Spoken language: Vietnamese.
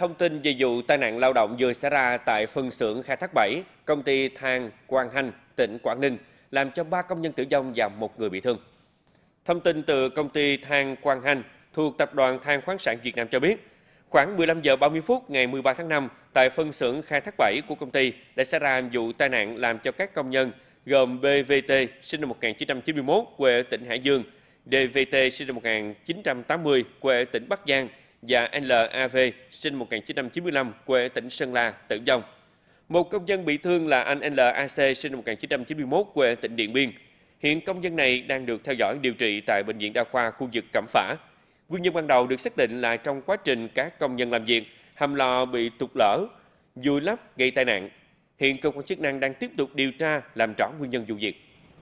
Thông tin về vụ tai nạn lao động vừa xảy ra tại phân xưởng khai thác 7, công ty Thang Quang Hanh, tỉnh Quảng Ninh, làm cho 3 công nhân tử vong và một người bị thương. Thông tin từ công ty Thang Quang Hanh thuộc Tập đoàn Thang khoáng sản Việt Nam cho biết, khoảng 15 giờ 30 phút ngày 13 tháng 5, tại phân xưởng khai thác 7 của công ty đã xảy ra vụ tai nạn làm cho các công nhân gồm BVT sinh năm 1991 quê ở tỉnh Hải Dương, DVT sinh năm 1980 quê ở tỉnh Bắc Giang và LAV sinh 1995 quê ở tỉnh Sơn La tử vong. Một công dân bị thương là anh LAC sinh 1991 quê ở tỉnh Điện Biên. Hiện công dân này đang được theo dõi điều trị tại Bệnh viện Đa khoa khu vực Cẩm Phả. Nguyên nhân ban đầu được xác định là trong quá trình các công nhân làm việc, hầm lò bị tụt lở, vùi lấp gây tai nạn. Hiện cơ quan chức năng đang tiếp tục điều tra làm rõ nguyên nhân vụ việc.